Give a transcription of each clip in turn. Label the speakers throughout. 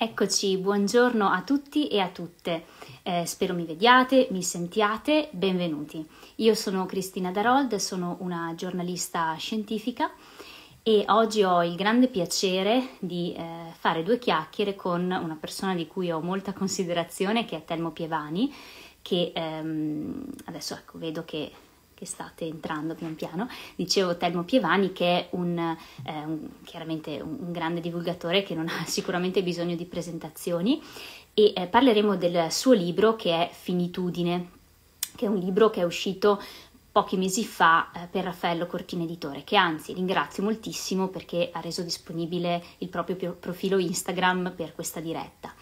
Speaker 1: Eccoci, buongiorno a tutti e a tutte. Eh, spero mi vediate, mi sentiate, benvenuti. Io sono Cristina Darold, sono una giornalista scientifica e oggi ho il grande piacere di eh, fare due chiacchiere con una persona di cui ho molta considerazione che è Telmo Pievani, che ehm, adesso ecco, vedo che che state entrando pian piano, dicevo Telmo Pievani che è un, eh, un, chiaramente un, grande divulgatore che non ha sicuramente bisogno di presentazioni e eh, parleremo del suo libro che è Finitudine, che è un libro che è uscito pochi mesi fa eh, per Raffaello Cortina Editore, che anzi ringrazio moltissimo perché ha reso disponibile il proprio profilo Instagram per questa diretta.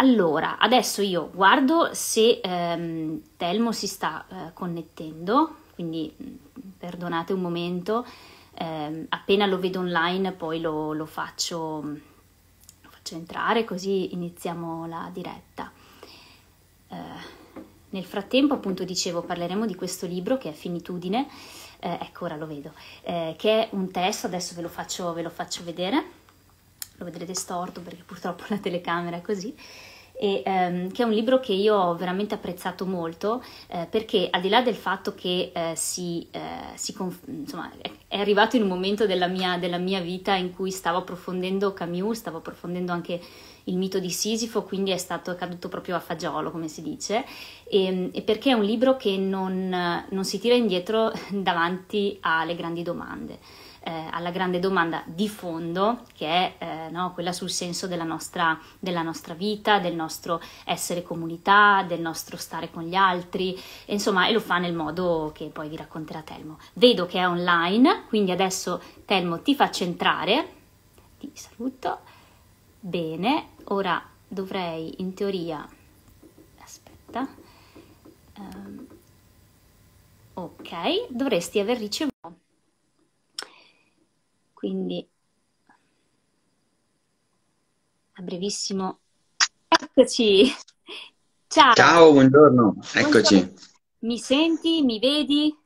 Speaker 1: Allora, adesso io guardo se ehm, Telmo si sta eh, connettendo, quindi mm, perdonate un momento, eh, appena lo vedo online poi lo, lo, faccio, lo, mm, faccio, entrare così iniziamo la diretta. Eh, nel frattempo appunto dicevo parleremo di questo libro che è Finitudine, eh, ecco ora lo vedo, eh, che è un testo, adesso ve lo faccio, ve lo faccio vedere, lo vedrete storto perché purtroppo la telecamera è così e, ehm, che è un libro che io ho veramente apprezzato molto eh, perché al di là del fatto che eh, si, eh, si conf- insomma, è arrivato in un momento della mia, della mia vita in cui stavo approfondendo Camus, stavo approfondendo anche il mito di Sisifo, quindi è stato è caduto proprio a fagiolo, come si dice, e, ehm, e perché è un libro che non, non si tira indietro davanti alle grandi domande eh, alla grande domanda di fondo, che è eh, no, quella sul senso della nostra, della nostra, vita, del nostro essere comunità, del nostro stare con gli altri, insomma, e lo fa nel modo che poi vi racconterà Telmo. Vedo che è online, quindi adesso Telmo ti faccio entrare, ti saluto, bene, ora dovrei in teoria, aspetta, um, ok, dovresti aver ricevuto quindi a brevissimo. Eccoci! Ciao! Ciao,
Speaker 2: buongiorno, eccoci. Buongiorno.
Speaker 1: Mi senti? Mi vedi?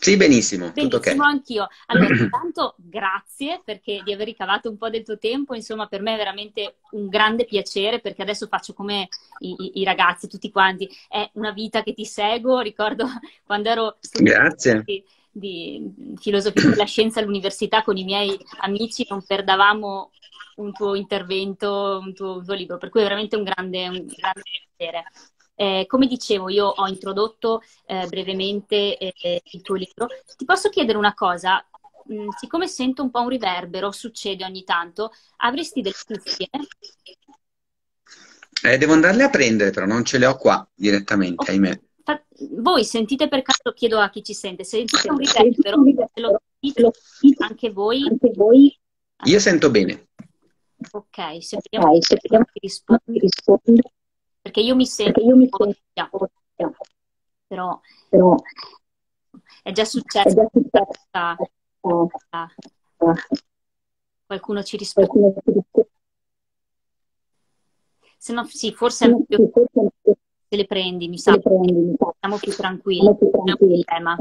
Speaker 2: Sì, benissimo, benissimo tutto ok.
Speaker 1: anch'io. Allora, intanto grazie perché di aver ricavato un po' del tuo tempo, insomma, per me è veramente un grande piacere perché adesso faccio come i, i, i ragazzi, tutti quanti. È una vita che ti seguo, ricordo quando ero Grazie. Tutti di filosofia della scienza all'università con i miei amici, non perdavamo un tuo intervento, un tuo, un tuo libro, per cui è veramente un grande, un grande piacere. Eh, come dicevo, io ho introdotto eh, brevemente eh, il tuo libro. Ti posso chiedere una cosa? Mm, siccome sento un po' un riverbero, succede ogni tanto, avresti delle cuffie?
Speaker 2: Eh, devo andarle a prendere, però non ce le ho qua direttamente, okay. ahimè
Speaker 1: voi sentite per caso, chiedo a chi ci sente, sentite un riverbero, se lo sentite anche voi? Anche voi? Io sento bene. Ok, se vediamo okay, se vediamo risponde, Perché io mi sento, io mi sento Però, però, è già successo. È già successo. Ah, ah. Qualcuno ci risponde. Qualcuno ci risponde. Se no, sì, forse è meglio te le prendi, mi sa, prendi. siamo più tranquilli, siamo più tranquilli. Tema.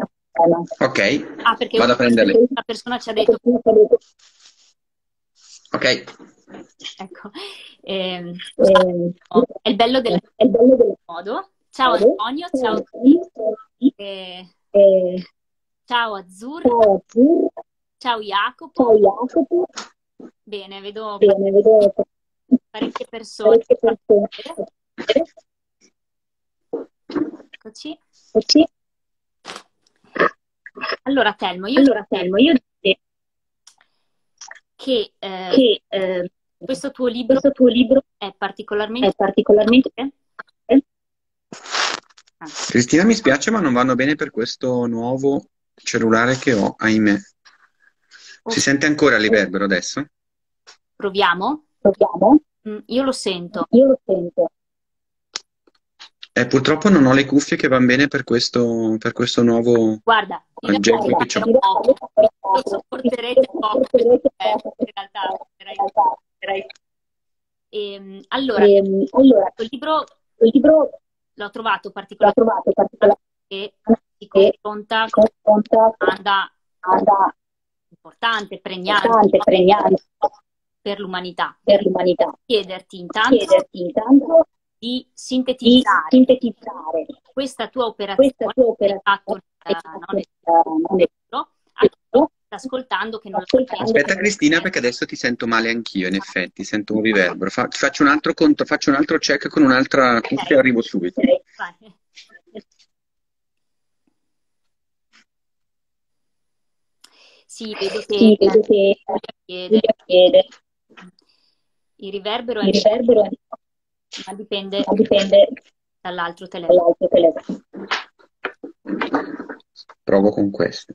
Speaker 1: Ok, ah, perché vado a prenderle. Una persona ci ha detto...
Speaker 2: Ok. Ecco.
Speaker 1: Ehm, eh, è il bello del, è il bello del modo. Ciao Antonio, ciao eh, eh, Ciao Azzurro. Ciao Jacopo. Ciao Jacopo. Bene, vedo, Bene, vedo parecchie persone. Parecchie persone. Eh? Eh? Eccoci. Eccoci. Allora, Telmo, io, allora, Telmo, io direi che, che eh, eh, questo, tuo libro questo tuo libro è particolarmente... È particolarmente... Eh?
Speaker 2: Ah. Cristina, mi spiace, ma non vanno bene per questo nuovo cellulare che ho, ahimè. Oh. Si sente ancora riverbero adesso?
Speaker 1: Proviamo? Proviamo. Mm, io lo sento. Io lo sento.
Speaker 2: Eh, purtroppo non ho le cuffie che vanno bene per questo, per questo nuovo
Speaker 1: Guarda, oggetto realtà, che ho. Lo sopporterete poco, eh, in realtà. Erai, erai. E, allora, e, ehm, allora il, libro, il libro l'ho trovato particolare che si confronta con una domanda importante, pregnante, importante, pregnante per l'umanità. Per l'umanità. Chiederti intanto, Chiederti intanto di sintetizzare, di sintetizzare questa tua operazione, questa tua operazione che hai fatto ascoltando che non ascoltando. Aspetta
Speaker 2: Cristina perché adesso ti sento male anch'io in effetti, sento un riverbero. Fa, faccio, un altro conto, faccio un altro check con un'altra okay. cuffia e arrivo subito.
Speaker 1: Okay. Sì, vedo che, sì, vedo che... Chiede. Il riverbero, Il riverbero è... Ma dipende, ma dipende dall'altro telefono. telefono.
Speaker 2: Provo con questo.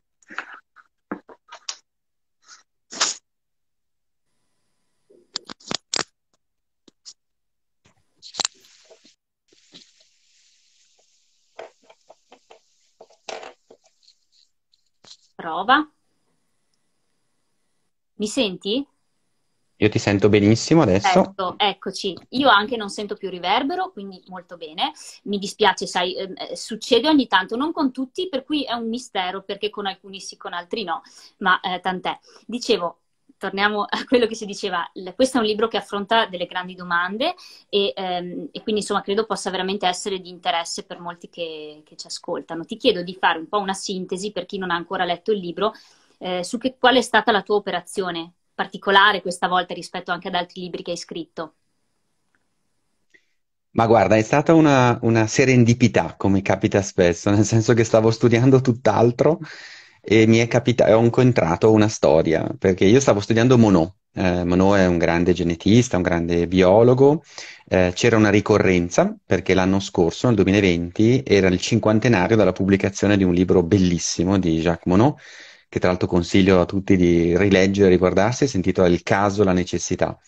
Speaker 1: Prova. Mi senti?
Speaker 2: Io ti sento benissimo adesso.
Speaker 1: Certo, eccoci. Io anche non sento più riverbero, quindi molto bene. Mi dispiace, sai, ehm, eh, succede ogni tanto, non con tutti, per cui è un mistero, perché con alcuni sì, con altri no, ma eh, tant'è. Dicevo, torniamo a quello che si diceva, questo è un libro che affronta delle grandi domande e, ehm, e quindi insomma credo possa veramente essere di interesse per molti che, che, ci ascoltano. Ti chiedo di fare un po' una sintesi per chi non ha ancora letto il libro eh, su che, qual è stata la tua operazione particolare questa volta rispetto anche ad altri libri che hai scritto?
Speaker 2: Ma guarda, è stata una, una, serendipità, come capita spesso, nel senso che stavo studiando tutt'altro e mi è capitato, ho incontrato una storia, perché io stavo studiando Monod. Eh, Monod è un grande genetista, un grande biologo. Eh, c'era una ricorrenza, perché l'anno scorso, nel 2020, era il cinquantenario della pubblicazione di un libro bellissimo di Jacques Monod, che tra l'altro consiglio a tutti di rileggere, riguardarsi, si intitola Il caso, la necessità.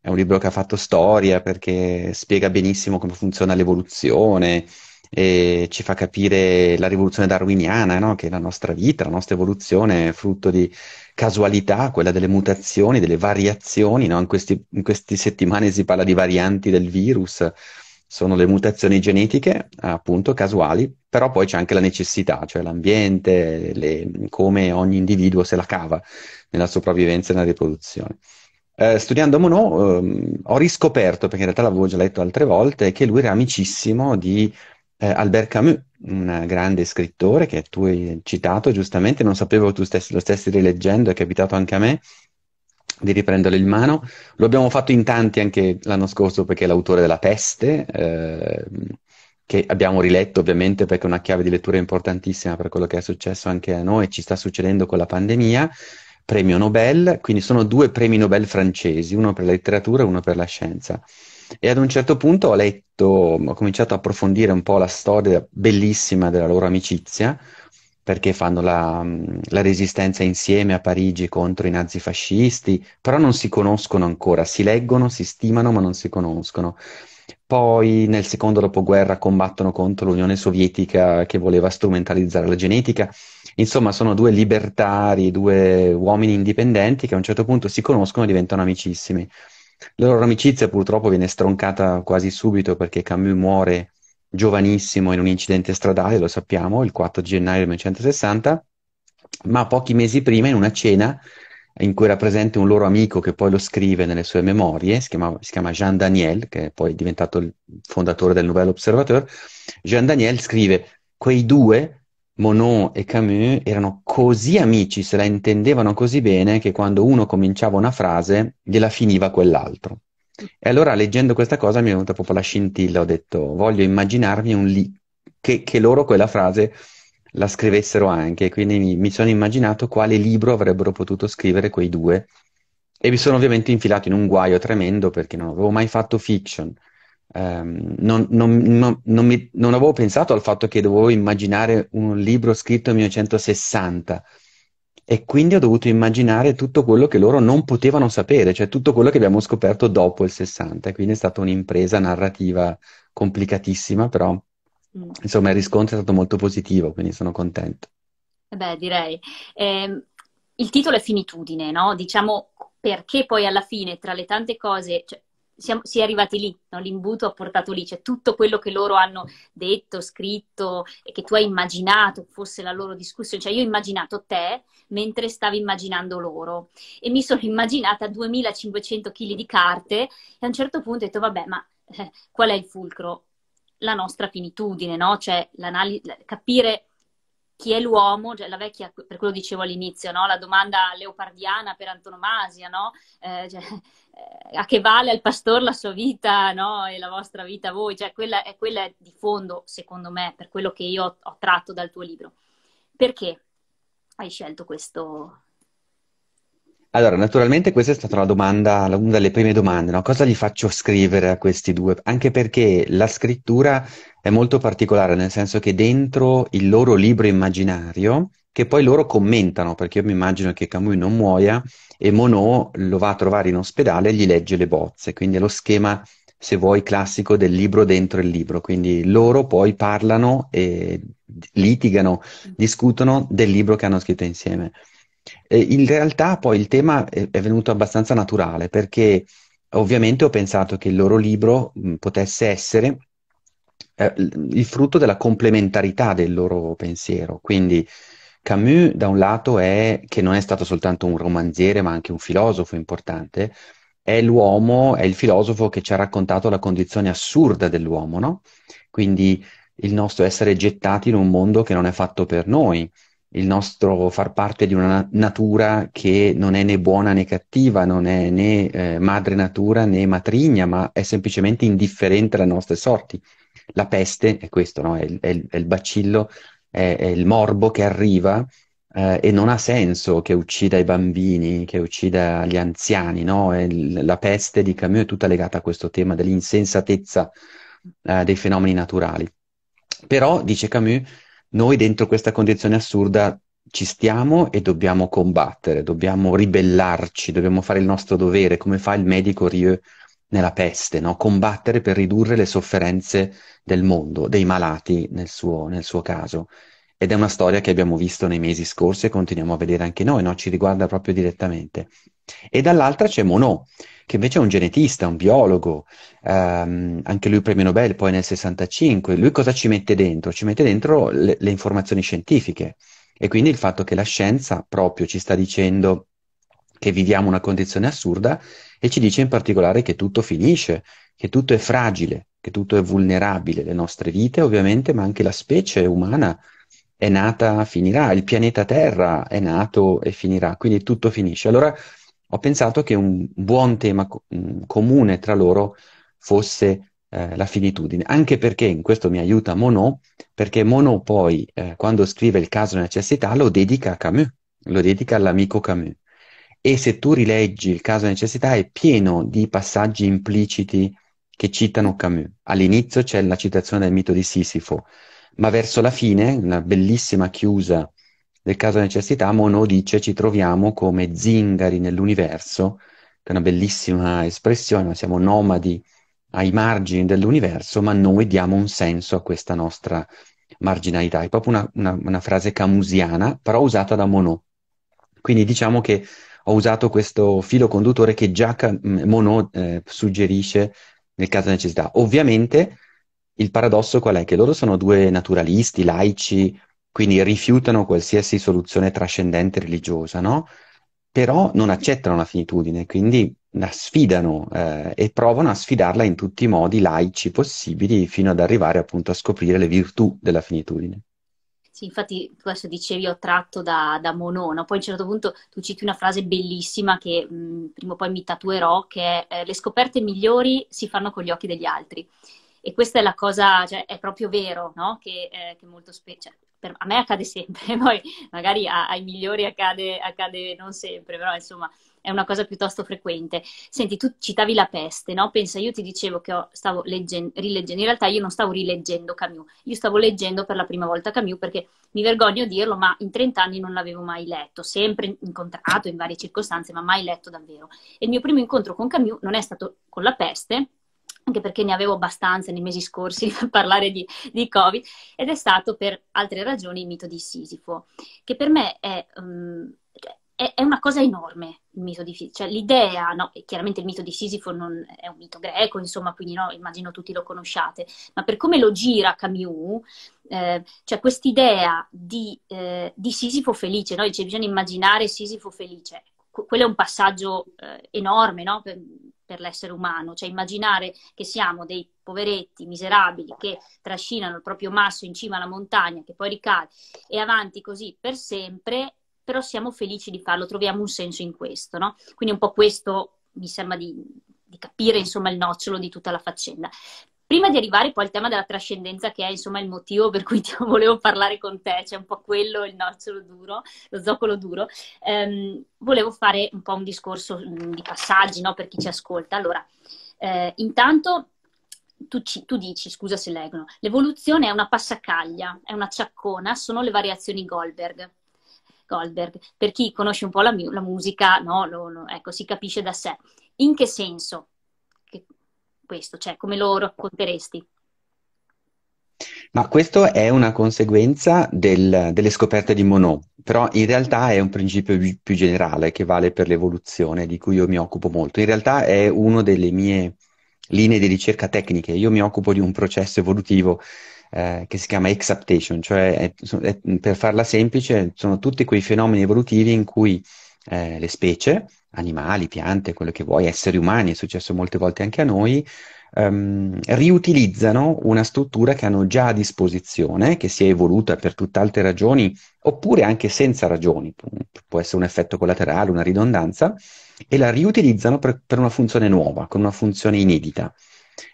Speaker 2: È un libro che ha fatto storia perché spiega benissimo come funziona l'evoluzione e ci fa capire la rivoluzione darwiniana, no? che la nostra vita, la nostra evoluzione è frutto di casualità, quella delle mutazioni, delle variazioni. No? In, questi, in queste settimane si parla di varianti del virus sono le mutazioni genetiche, appunto, casuali, però poi c'è anche la necessità, cioè l'ambiente, le, come ogni individuo se la cava nella sopravvivenza e nella riproduzione. Eh, studiando Monod eh, ho riscoperto, perché in realtà l'avevo già letto altre volte, che lui era amicissimo di eh, Albert Camus, un grande scrittore che tu hai citato giustamente, non sapevo che tu stessi, lo stessi rileggendo, è capitato anche a me, di riprenderlo in mano. Lo abbiamo fatto in tanti anche l'anno scorso perché è l'autore della peste, eh, che abbiamo riletto ovviamente perché è una chiave di lettura importantissima per quello che è successo anche a noi, e ci sta succedendo con la pandemia, premio Nobel, quindi sono due premi Nobel francesi, uno per la letteratura e uno per la scienza. E ad un certo punto ho letto, ho cominciato a approfondire un po' la storia bellissima della loro amicizia, perché fanno la, la, resistenza insieme a Parigi contro i nazifascisti, però non si conoscono ancora, si leggono, si stimano, ma non si conoscono. Poi nel secondo dopoguerra combattono contro l'Unione Sovietica che voleva strumentalizzare la genetica. Insomma, sono due libertari, due uomini indipendenti che a un certo punto si conoscono e diventano amicissimi. La loro amicizia purtroppo viene stroncata quasi subito perché Camus muore giovanissimo in un incidente stradale, lo sappiamo, il 4 gennaio 1960, ma pochi mesi prima in una cena in cui era presente un loro amico che poi lo scrive nelle sue memorie, si chiama, si chiama Jean Daniel, che è poi diventato il fondatore del Nouvel Observateur. Jean Daniel scrive: Quei due, Monod e Camus, erano così amici, se la intendevano così bene, che quando uno cominciava una frase, gliela finiva quell'altro. E allora leggendo questa cosa mi è venuta proprio la scintilla, ho detto voglio immaginarmi un lì, che, che, loro quella frase la scrivessero anche, quindi mi, mi sono immaginato quale libro avrebbero potuto scrivere quei due e mi sono ovviamente infilato in un guaio tremendo perché non avevo mai fatto fiction. Um, non, non, non, mi, non, avevo pensato al fatto che dovevo immaginare un libro scritto nel 1960 e quindi ho dovuto immaginare tutto quello che loro non potevano sapere, cioè tutto quello che abbiamo scoperto dopo il 60, quindi è stata un'impresa narrativa complicatissima, però
Speaker 1: mm.
Speaker 2: insomma il riscontro è stato molto positivo, quindi sono contento.
Speaker 1: Eh beh, direi. Eh, il titolo è Finitudine, no? Diciamo perché poi alla fine, tra le tante cose, cioè, siamo, si è arrivati lì, no? l'imbuto ha portato lì, cioè tutto quello che loro hanno detto, scritto e che tu hai immaginato fosse la loro discussione, cioè io ho immaginato te mentre stavi immaginando loro e mi sono immaginata 2500 kg di carte e a un certo punto ho detto vabbè ma eh, qual è il fulcro? La nostra finitudine, no? Cioè capire chi è l'uomo, cioè la vecchia, per quello dicevo all'inizio, no? la domanda leopardiana per antonomasia, no? eh, cioè, eh, a che vale al pastore la sua vita no? e la vostra vita voi? Cioè, quella, è, quella è di fondo, secondo me, per quello che io ho, ho tratto dal tuo libro. Perché hai scelto questo,
Speaker 2: allora, naturalmente questa è stata una domanda, una delle prime domande, no? Cosa gli faccio scrivere a questi due? Anche perché la scrittura è molto particolare, nel senso che dentro il loro libro immaginario, che poi loro commentano, perché io mi immagino che Camus non muoia, e Monod lo va a trovare in ospedale e gli legge le bozze, quindi è lo schema, se vuoi, classico del libro dentro il libro, quindi loro poi parlano e litigano, discutono del libro che hanno scritto insieme. Eh, in realtà poi il tema è, è venuto abbastanza naturale perché ovviamente ho pensato che il loro libro mh, potesse essere eh, il frutto della complementarità del loro pensiero. Quindi Camus, da un lato, è che non è stato soltanto un romanziere, ma anche un filosofo importante, è l'uomo, è il filosofo che ci ha raccontato la condizione assurda dell'uomo, no? Quindi il nostro essere gettati in un mondo che non è fatto per noi, il nostro far parte di una natura che non è né buona né cattiva, non è né eh, madre natura né matrigna, ma è semplicemente indifferente alle nostre sorti. La peste è questo, no? è, è, è, il bacillo, è, è, il morbo che arriva eh, e non ha senso che uccida i bambini, che uccida gli anziani. No? Il, la peste di Camus è tutta legata a questo tema dell'insensatezza eh, dei fenomeni naturali. Però, dice Camus, noi dentro questa condizione assurda ci stiamo e dobbiamo combattere, dobbiamo ribellarci, dobbiamo fare il nostro dovere, come fa il medico Rieu nella peste, no? combattere per ridurre le sofferenze del mondo, dei malati nel suo, nel suo caso ed è una storia che abbiamo visto nei mesi scorsi e continuiamo a vedere anche noi, no? ci riguarda proprio direttamente. E dall'altra c'è Monod, che invece è un genetista, un biologo, ehm, anche lui premio Nobel poi nel 65. Lui cosa ci mette dentro? Ci mette dentro le, le informazioni scientifiche e quindi il fatto che la scienza proprio ci sta dicendo che viviamo una condizione assurda e ci dice in particolare che tutto finisce, che tutto è fragile, che tutto è vulnerabile, le nostre vite ovviamente, ma anche la specie umana è nata, finirà, il pianeta Terra è nato e finirà, quindi tutto finisce. Allora ho pensato che un buon tema co- mm, comune tra loro fosse eh, la finitudine, anche perché in questo mi aiuta Monod, perché Monod poi eh, quando scrive il caso di necessità lo dedica a Camus, lo dedica all'amico Camus. E se tu rileggi il caso di necessità è pieno di passaggi impliciti che citano Camus. All'inizio c'è la citazione del mito di Sisifo, ma verso la fine, una bellissima chiusa del caso necessità, Monod dice ci troviamo come zingari nell'universo, che è una bellissima espressione, ma siamo nomadi ai margini dell'universo, ma noi diamo un senso a questa nostra marginalità. È proprio una, una, una frase camusiana, però usata da Monod. Quindi diciamo che ho usato questo filo conduttore che già Monod eh, suggerisce nel caso di necessità. Ovviamente il paradosso qual è? Che loro sono due naturalisti, laici, quindi rifiutano qualsiasi soluzione trascendente religiosa, no? Però non accettano la finitudine, quindi la sfidano eh, e provano a sfidarla in tutti i modi laici possibili fino ad arrivare appunto a scoprire le virtù della finitudine.
Speaker 1: Sì, infatti tu adesso dicevi ho tratto da, da Monono, poi a un certo punto tu citi una frase bellissima che mh, prima o poi mi tatuerò, che è eh, le scoperte migliori si fanno con gli occhi degli altri. E questa è la cosa, cioè, è proprio vero, no? Che, eh, che molto spesso, cioè, per, a me accade sempre, poi magari a, ai migliori accade, accade non sempre, però insomma è una cosa piuttosto frequente. Senti, tu citavi la peste, no? Pensa, io ti dicevo che ho, stavo leggen- rileggendo, in realtà io non stavo rileggendo Camus, io stavo leggendo per la prima volta Camus perché mi vergogno a dirlo, ma in 30 anni non l'avevo mai letto, sempre incontrato in varie circostanze, ma mai letto davvero. E il mio primo incontro con Camus non è stato con la peste, anche perché ne avevo abbastanza nei mesi scorsi a parlare di, di, Covid, ed è stato per altre ragioni il mito di Sisifo, che per me è, um, cioè, è, è una cosa enorme, il mito di Sisifo, cioè l'idea, no, chiaramente il mito di Sisifo non, è un mito greco, insomma, quindi no, immagino tutti lo conosciate, ma per come lo gira Camus, eh, cioè quest'idea di, eh, di, Sisifo felice, no? Dice, bisogna immaginare Sisifo felice, quello è un passaggio eh, enorme, no? per l'essere umano, cioè immaginare che siamo dei poveretti, miserabili, che trascinano il proprio masso in cima alla montagna, che poi ricade e avanti così per sempre, però siamo felici di farlo, troviamo un senso in questo, no? Quindi un po' questo mi sembra di, di capire, insomma, il nocciolo di tutta la faccenda. Prima di arrivare poi al tema della trascendenza, che è insomma il motivo per cui ti volevo parlare con te, c'è cioè un po' quello, il nocciolo duro, lo zoccolo duro, ehm, volevo fare un po' un discorso mm, di passaggi no? per chi ci ascolta. Allora, eh, intanto tu, ci, tu, dici, scusa se leggono, l'evoluzione è una passacaglia, è una ciaccona, sono le variazioni Goldberg. Goldberg. Per chi conosce un po' la, la musica, no? lo, lo, ecco, si capisce da sé. In che senso? questo? Cioè, come lo racconteresti?
Speaker 2: Ma questo è una conseguenza del, delle scoperte di Monod, però in realtà è un principio più, più generale che vale per l'evoluzione di cui io mi occupo molto. In realtà è una delle mie linee di ricerca tecniche. Io mi occupo di un processo evolutivo eh, che si chiama exaptation, cioè è, è, per farla semplice sono tutti quei fenomeni evolutivi in cui eh, le specie, animali, piante, quello che vuoi, esseri umani, è successo molte volte anche a noi, ehm, riutilizzano una struttura che hanno già a disposizione, che si è evoluta per tutt'altre ragioni, oppure anche senza ragioni, può essere un effetto collaterale, una ridondanza, e la riutilizzano per, per una funzione nuova, con una funzione inedita.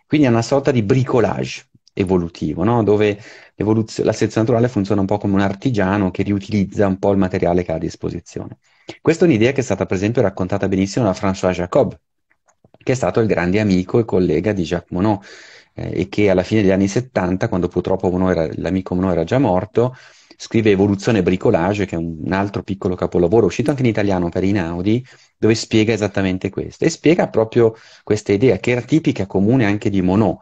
Speaker 2: Quindi è una sorta di bricolage evolutivo, no? dove la sezione naturale funziona un po' come un artigiano che riutilizza un po' il materiale che ha a disposizione. Questa è un'idea che è stata per esempio raccontata benissimo da François Jacob, che è stato il grande amico e collega di Jacques Monod eh, e che alla fine degli anni 70, quando purtroppo Monod era, l'amico Monod era già morto, scrive Evoluzione e Bricolage, che è un altro piccolo capolavoro, uscito anche in italiano per Inaudi, dove spiega esattamente questo. E spiega proprio questa idea, che era tipica comune anche di Monod.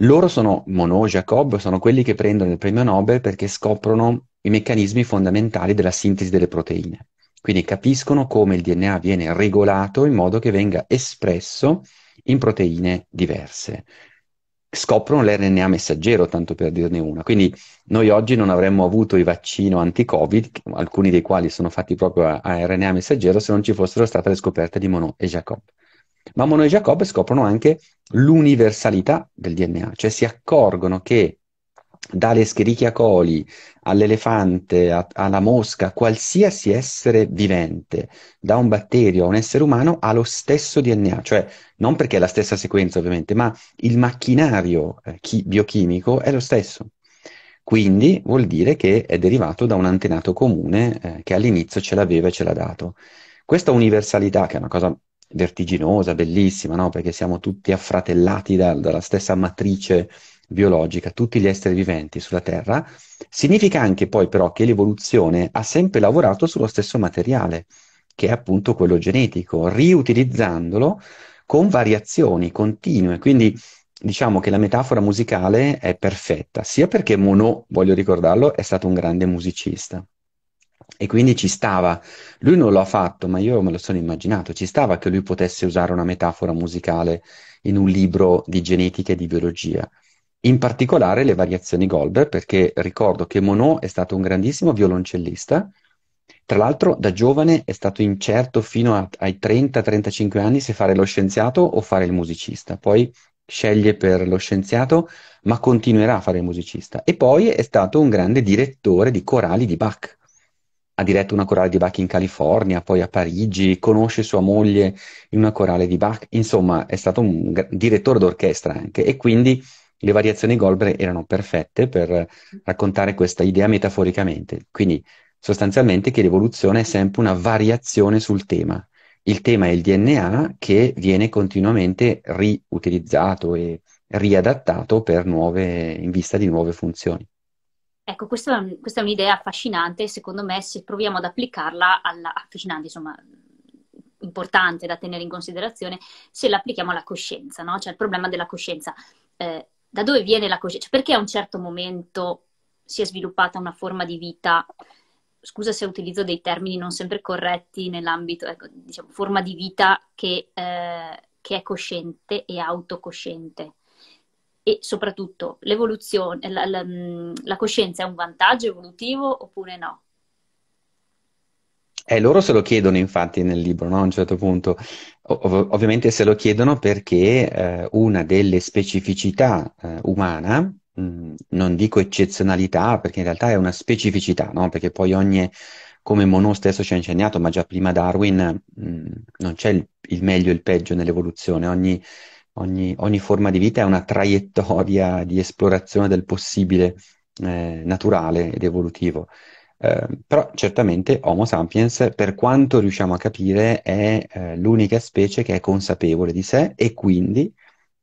Speaker 2: Loro sono, Monod, Jacob, sono quelli che prendono il premio Nobel perché scoprono i meccanismi fondamentali della sintesi delle proteine. Quindi capiscono come il DNA viene regolato in modo che venga espresso in proteine diverse. Scoprono l'RNA messaggero, tanto per dirne una. Quindi noi oggi non avremmo avuto i vaccini anti-Covid, alcuni dei quali sono fatti proprio a, a RNA messaggero, se non ci fossero state le scoperte di Monod e Jacob. Ma Monod e Jacob scoprono anche l'universalità del DNA, cioè si accorgono che dalle coli all'elefante, a, alla mosca, qualsiasi essere vivente, da un batterio a un essere umano, ha lo stesso DNA, cioè non perché è la stessa sequenza ovviamente, ma il macchinario eh, chi- biochimico è lo stesso. Quindi vuol dire che è derivato da un antenato comune eh, che all'inizio ce l'aveva e ce l'ha dato. Questa universalità, che è una cosa vertiginosa, bellissima, no? perché siamo tutti affratellati da, dalla stessa matrice biologica, tutti gli esseri viventi sulla Terra, significa anche poi però che l'evoluzione ha sempre lavorato sullo stesso materiale, che è appunto quello genetico, riutilizzandolo con variazioni continue. Quindi diciamo che la metafora musicale è perfetta, sia perché Monod, voglio ricordarlo, è stato un grande musicista. E quindi ci stava, lui non lo ha fatto, ma io me lo sono immaginato, ci stava che lui potesse usare una metafora musicale in un libro di genetica e di biologia in particolare le variazioni Goldberg, perché ricordo che Monod è stato un grandissimo violoncellista, tra l'altro da giovane è stato incerto fino a, ai 30-35 anni se fare lo scienziato o fare il musicista, poi sceglie per lo scienziato ma continuerà a fare il musicista e poi è stato un grande direttore di corali di Bach. Ha diretto una corale di Bach in California, poi a Parigi, conosce sua moglie in una corale di Bach, insomma è stato un direttore d'orchestra anche e quindi le variazioni Goldberg erano perfette per mm. raccontare questa idea metaforicamente. Quindi sostanzialmente che l'evoluzione è sempre una variazione sul tema. Il tema è il DNA che viene continuamente riutilizzato e riadattato nuove, in vista di nuove funzioni.
Speaker 1: Ecco, questa, questa è un'idea affascinante, secondo me, se proviamo ad applicarla alla, affascinante, insomma, importante da tenere in considerazione, se la applichiamo alla coscienza, no? Cioè il problema della coscienza. Eh, da dove viene la coscienza? Cioè, perché a un certo momento si è sviluppata una forma di vita, scusa se utilizzo dei termini non sempre corretti nell'ambito, ecco, diciamo, forma di vita che, eh, che è cosciente e autocosciente. E soprattutto l'evoluzione, la, la, mm, la coscienza è un vantaggio evolutivo oppure no?
Speaker 2: Eh, loro se lo chiedono infatti nel libro, no? a un certo punto. Ov- ovviamente se lo chiedono perché eh, una delle specificità eh, umana, mh, mm, non dico eccezionalità, perché in realtà è una specificità, no? perché poi ogni, come Monod stesso ci ha insegnato, ma già prima Darwin, mh, mm, non c'è il, il meglio e il peggio nell'evoluzione, ogni, ogni, ogni forma di vita è una traiettoria di esplorazione del possibile eh, naturale ed evolutivo. Ehm, però certamente Homo sapiens, per quanto riusciamo a capire, è eh, l'unica specie che è consapevole di sé e quindi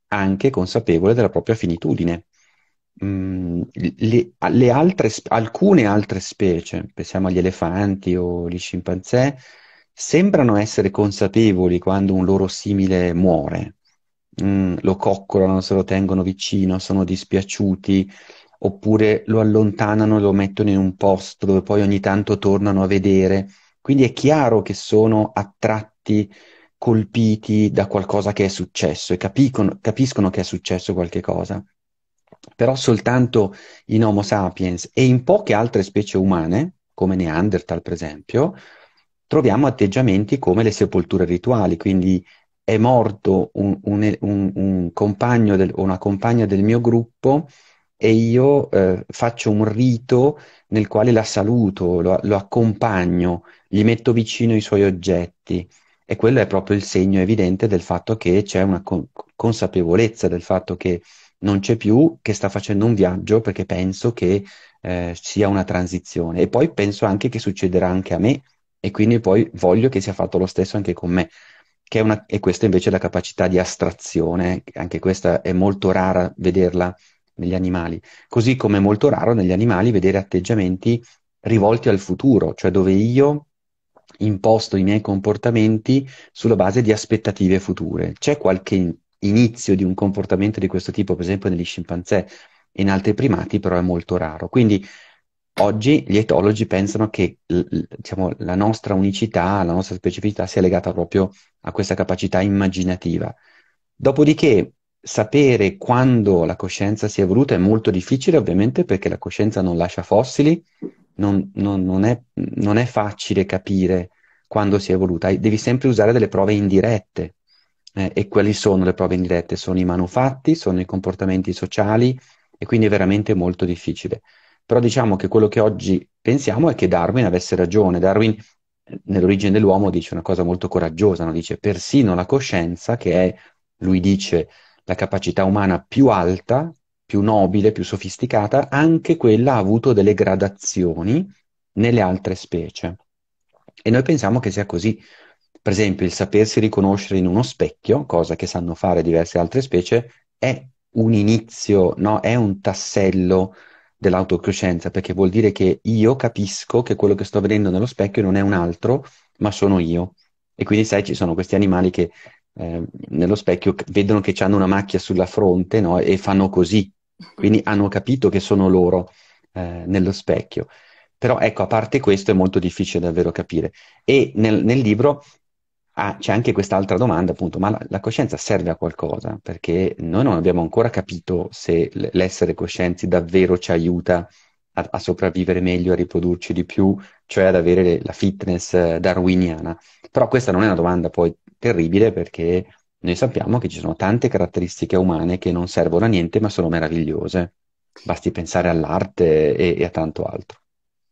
Speaker 2: anche consapevole della propria finitudine. Mm, le, le altre, alcune altre specie, pensiamo agli elefanti o agli scimpanzé, sembrano essere consapevoli quando un loro simile muore. Mm, lo coccolano, se lo tengono vicino, sono dispiaciuti, oppure lo allontanano e lo mettono in un posto dove poi ogni tanto tornano a vedere. Quindi è chiaro che sono attratti, colpiti da qualcosa che è successo e capiscono, capiscono che è successo qualche cosa. Però soltanto in Homo sapiens e in poche altre specie umane, come Neanderthal per esempio, troviamo atteggiamenti come le sepolture rituali, quindi è morto un, un, un, un compagno o una compagna del mio gruppo, e io eh, faccio un rito nel quale la saluto, lo, lo accompagno, gli metto vicino i suoi oggetti. E quello è proprio il segno evidente del fatto che c'è una con- consapevolezza del fatto che non c'è più, che sta facendo un viaggio perché penso che eh, sia una transizione. E poi penso anche che succederà anche a me e quindi poi voglio che sia fatto lo stesso anche con me. Che è una, e questa invece è la capacità di astrazione, anche questa è molto rara vederla negli animali, così come è molto raro negli animali vedere atteggiamenti rivolti al futuro, cioè dove io imposto i miei comportamenti sulla base di aspettative future. C'è qualche inizio di un comportamento di questo tipo, per esempio negli scimpanzé e in altri primati, però è molto raro. Quindi oggi gli etologi pensano che diciamo, la nostra unicità, la nostra specificità sia legata proprio a questa capacità immaginativa. Dopodiché sapere quando la coscienza si è evoluta è molto difficile, ovviamente, perché la coscienza non lascia fossili, non, non, non, è, non, è, facile capire quando si è evoluta, devi sempre usare delle prove indirette. Eh, e quali sono le prove indirette? Sono i manufatti, sono i comportamenti sociali, e quindi è veramente molto difficile. Però diciamo che quello che oggi pensiamo è che Darwin avesse ragione. Darwin, nell'origine dell'uomo, dice una cosa molto coraggiosa, no? dice persino la coscienza, che è, lui dice, la capacità umana più alta, più nobile, più sofisticata, anche quella ha avuto delle gradazioni nelle altre specie. E noi pensiamo che sia così. Per esempio, il sapersi riconoscere in uno specchio, cosa che sanno fare diverse altre specie, è un inizio, no? è un tassello dell'autocoscienza, perché vuol dire che io capisco che quello che sto vedendo nello specchio non è un altro, ma sono io. E quindi, sai, ci sono questi animali che Ehm, nello specchio vedono che hanno una macchia sulla fronte no? e fanno così, quindi hanno capito che sono loro eh, nello specchio. Però ecco, a parte questo è molto difficile davvero capire. E nel, nel libro ah, c'è anche quest'altra domanda, appunto, ma la, la, coscienza serve a qualcosa? Perché noi non abbiamo ancora capito se l'essere coscienti davvero ci aiuta a, a, sopravvivere meglio, a riprodurci di più, cioè ad avere le, la fitness eh, darwiniana. Però questa non è una domanda poi terribile perché noi sappiamo che ci sono tante caratteristiche umane che non servono a niente ma sono meravigliose. Basti pensare all'arte e, e a tanto altro.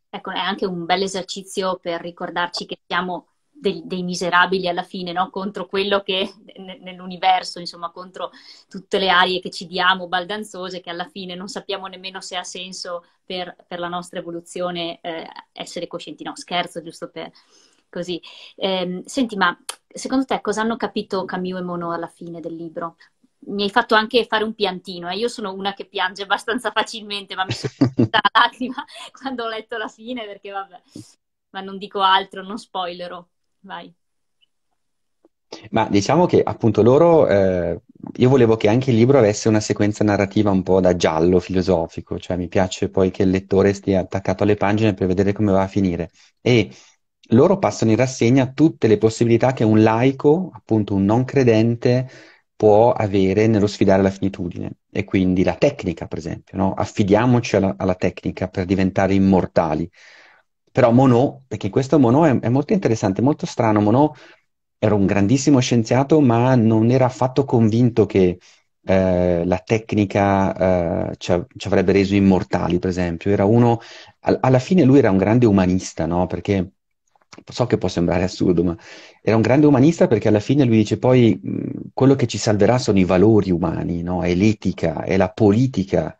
Speaker 1: Ecco, è anche un bel esercizio per ricordarci che siamo dei, dei miserabili alla fine, no? contro quello che nell'universo, insomma, contro tutte le arie che ci diamo baldanzose, che alla fine non sappiamo nemmeno se ha senso per, per la nostra evoluzione eh, essere coscienti. No, scherzo, giusto per così. Eh, senti, ma secondo te cosa hanno capito Camus e Monod alla fine del libro? Mi hai fatto anche fare un piantino, eh? io sono una che piange abbastanza facilmente, ma mi sono la lacrima quando ho letto la fine perché vabbè, ma non dico altro, non spoilerò vai.
Speaker 2: Ma diciamo che appunto loro, eh, io volevo che anche il libro avesse una sequenza narrativa un po' da giallo filosofico, cioè mi piace poi che il lettore stia attaccato alle pagine per vedere come va a finire. E loro passano in rassegna tutte le possibilità che un laico, appunto un non credente, può avere nello sfidare la finitudine. E quindi la tecnica, per esempio, no? affidiamoci alla, alla tecnica per diventare immortali. Però Monod, perché questo Monod è, è molto interessante, molto strano. Monod era un grandissimo scienziato, ma non era affatto convinto che eh, la tecnica eh, ci, av- ci, avrebbe reso immortali, per esempio. Era uno, al- alla fine lui era un grande umanista, no? Perché so che può sembrare assurdo, ma era un grande umanista perché alla fine lui dice poi mh, quello che ci salverà sono i valori umani, no? È l'etica, è la politica,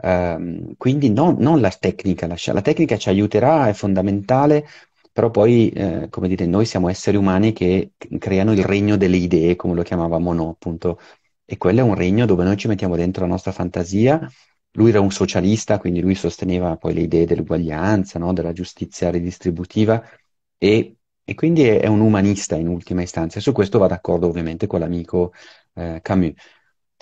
Speaker 2: Ehm, quindi no, non la tecnica, la, la, tecnica ci aiuterà, è fondamentale, però poi, eh, come dire, noi siamo esseri umani che creano il regno delle idee, come lo chiamavamo noi, appunto, e quello è un regno dove noi ci mettiamo dentro la nostra fantasia. Lui era un socialista, quindi lui sosteneva poi le idee dell'uguaglianza, no? della giustizia ridistributiva e, e quindi è, è, un umanista in ultima istanza. E su questo va d'accordo ovviamente con l'amico eh, Camus.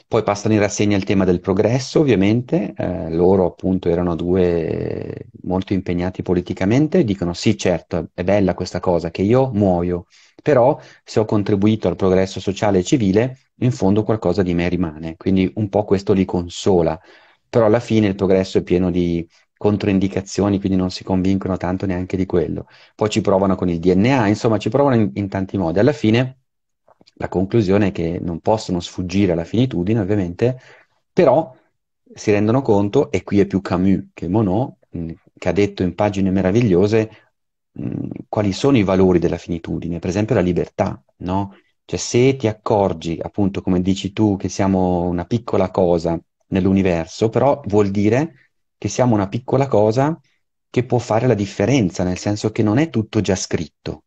Speaker 2: Poi passano in rassegna il tema del progresso, ovviamente, eh, loro appunto erano due molto impegnati politicamente, dicono sì certo è bella questa cosa che io muoio, però se ho contribuito al progresso sociale e civile, in fondo qualcosa di me rimane, quindi un po' questo li consola, però alla fine il progresso è pieno di controindicazioni, quindi non si convincono tanto neanche di quello. Poi ci provano con il DNA, insomma ci provano in, in tanti modi, alla fine la conclusione è che non possono sfuggire alla finitudine, ovviamente, però si rendono conto, e qui è più Camus che Monod, mh, che ha detto in pagine meravigliose mh, quali sono i valori della finitudine, per esempio la libertà, no? Cioè se ti accorgi, appunto, come dici tu, che siamo una piccola cosa nell'universo, però vuol dire che siamo una piccola cosa che può fare la differenza, nel senso che non è tutto già scritto,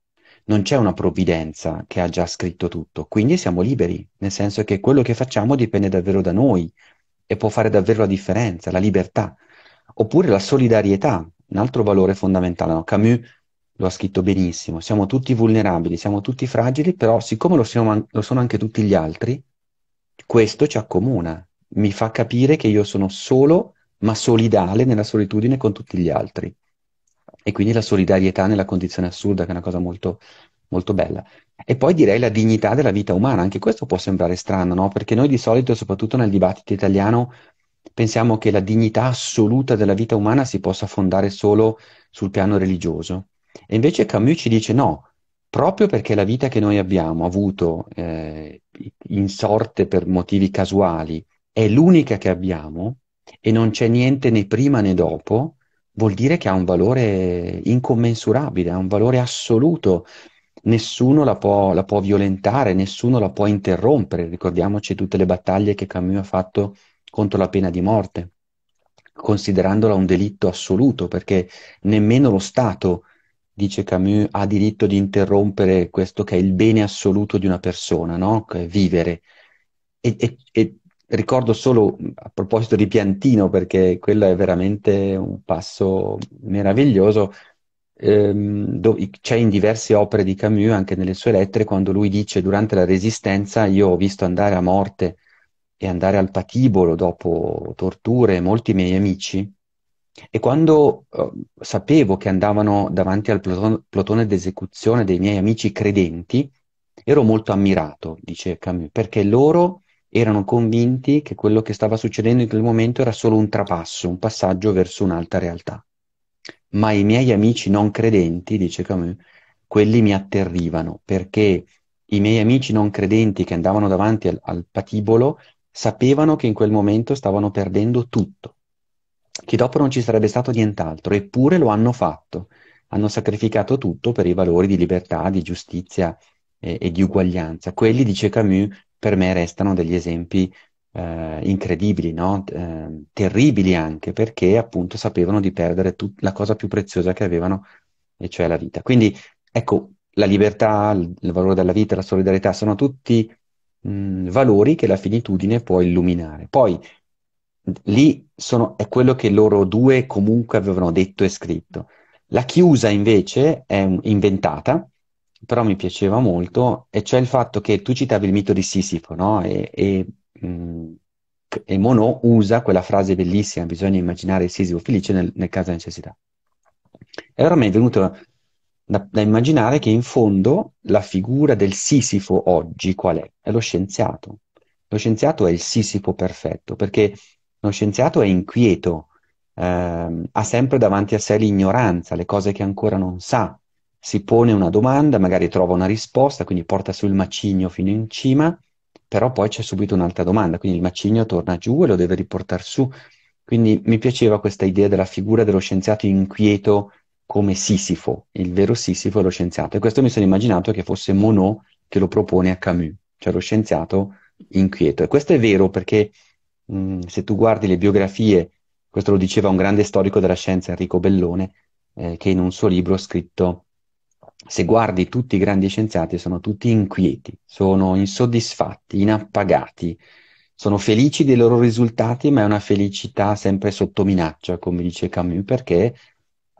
Speaker 2: non c'è una provvidenza che ha già scritto tutto, quindi siamo liberi, nel senso che quello che facciamo dipende davvero da noi e può fare davvero la differenza, la libertà, oppure la solidarietà, un altro valore fondamentale. No? Camus lo ha scritto benissimo, siamo tutti vulnerabili, siamo tutti fragili, però siccome lo, siamo, lo sono anche tutti gli altri, questo ci accomuna, mi fa capire che io sono solo ma solidale nella solitudine con tutti gli altri e quindi la solidarietà nella condizione assurda, che è una cosa molto, molto bella. E poi direi la dignità della vita umana, anche questo può sembrare strano, no? Perché noi di solito, soprattutto nel dibattito italiano, pensiamo che la dignità assoluta della vita umana si possa fondare solo sul piano religioso. E invece Camus ci dice no, proprio perché la vita che noi abbiamo avuto eh, in sorte per motivi casuali è l'unica che abbiamo e non c'è niente né prima né dopo, vuol dire che ha un valore incommensurabile, ha un valore assoluto. Nessuno la può, la può violentare, nessuno la può interrompere. Ricordiamoci tutte le battaglie che Camus ha fatto contro la pena di morte, considerandola un delitto assoluto, perché nemmeno lo Stato, dice Camus, ha diritto di interrompere questo che è il bene assoluto di una persona, no? vivere. E, e, e ricordo solo a proposito di Piantino, perché quello è veramente un passo meraviglioso. Ehm, c'è in diverse opere di Camus, anche nelle sue lettere, quando lui dice durante la Resistenza io ho visto andare a morte e andare al patibolo dopo torture molti miei amici e quando eh, sapevo che andavano davanti al plotone, plotone d'esecuzione dei miei amici credenti, ero molto ammirato, dice Camus, perché loro erano convinti che quello che stava succedendo in quel momento era solo un trapasso, un passaggio verso un'altra realtà. Ma i miei amici non credenti, dice Camus, quelli mi atterrivano perché i miei amici non credenti che andavano davanti al, al patibolo sapevano che in quel momento stavano perdendo tutto, che dopo non ci sarebbe stato nient'altro, eppure lo hanno fatto, hanno sacrificato tutto per i valori di libertà, di giustizia e, eh, e di uguaglianza. Quelli, dice Camus, per me restano degli esempi eh, incredibili, no? eh, terribili anche, perché appunto sapevano di perdere tut- la cosa più preziosa che avevano, e cioè la vita. Quindi ecco, la libertà, il, il valore della vita, la solidarietà sono tutti mh, mhmm, valori che la finitudine può illuminare. Poi lì sono, è quello che loro due comunque avevano detto e scritto. La chiusa invece è inventata però mi piaceva molto, e cioè il fatto che tu citavi il mito di Sisifo, no? E, e, mh, e Monod usa quella frase bellissima, bisogna immaginare Sisifo felice nel, nel caso di necessità. E allora mi è venuto da, da, immaginare che in fondo la figura del Sisifo oggi qual è? È lo scienziato. Lo scienziato è il Sisifo perfetto, perché lo scienziato è inquieto, ehm, ha sempre davanti a sé l'ignoranza, le cose che ancora non sa, si pone una domanda, magari trova una risposta, quindi porta sul macigno fino in cima, però poi c'è subito un'altra domanda, quindi il macigno torna giù e lo deve riportare su. Quindi mi piaceva questa idea della figura dello scienziato inquieto come Sisifo, il vero Sisifo è lo scienziato. E questo mi sono immaginato che fosse Monod che lo propone a Camus, cioè lo scienziato inquieto. E questo è vero perché mh, mm, se tu guardi le biografie, questo lo diceva un grande storico della scienza, Enrico Bellone, eh, che in un suo libro ha scritto se guardi tutti i grandi scienziati, sono tutti inquieti, sono insoddisfatti, inappagati, sono felici dei loro risultati, ma è una felicità sempre sotto minaccia, come dice Camus, perché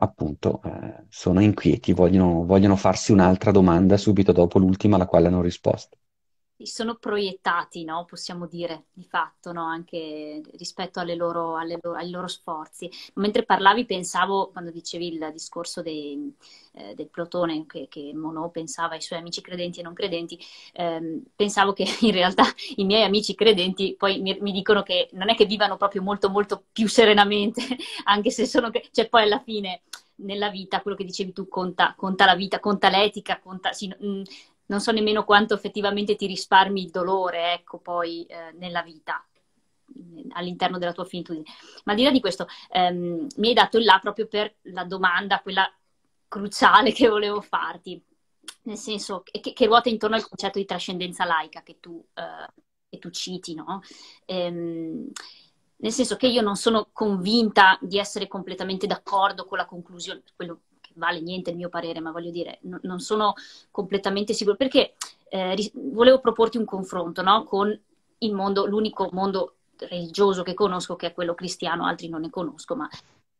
Speaker 2: appunto eh, sono inquieti, vogliono, vogliono farsi un'altra domanda subito dopo l'ultima alla quale hanno risposto
Speaker 1: sono proiettati, no? possiamo dire, di fatto, no? anche rispetto alle loro, alle loro, ai loro sforzi. Mentre parlavi pensavo, quando dicevi il discorso dei, eh, del Plotone, che, che Monod pensava ai suoi amici credenti e non credenti, ehm, pensavo che in realtà i miei amici credenti poi mi, mi, dicono che non è che vivano proprio molto, molto più serenamente, anche se sono... cioè poi alla fine nella vita, quello che dicevi tu, conta, conta la vita, conta l'etica, conta, sì, mh, non so nemmeno quanto effettivamente ti risparmi il dolore, ecco, poi eh, nella vita eh, all'interno della tua finitudine. Ma al di là di questo, ehm, mi hai dato il là proprio per la domanda, quella cruciale che volevo farti, nel senso che, che ruota intorno al concetto di trascendenza laica che tu, eh, che tu citi, no? Ehm, nel senso che io non sono convinta di essere completamente d'accordo con la conclusione, quello vale niente il mio parere, ma voglio dire, no, non sono completamente sicuro, perché eh, ris- volevo proporti un confronto no? con il mondo, l'unico mondo religioso che conosco, che è quello cristiano, altri non ne conosco, ma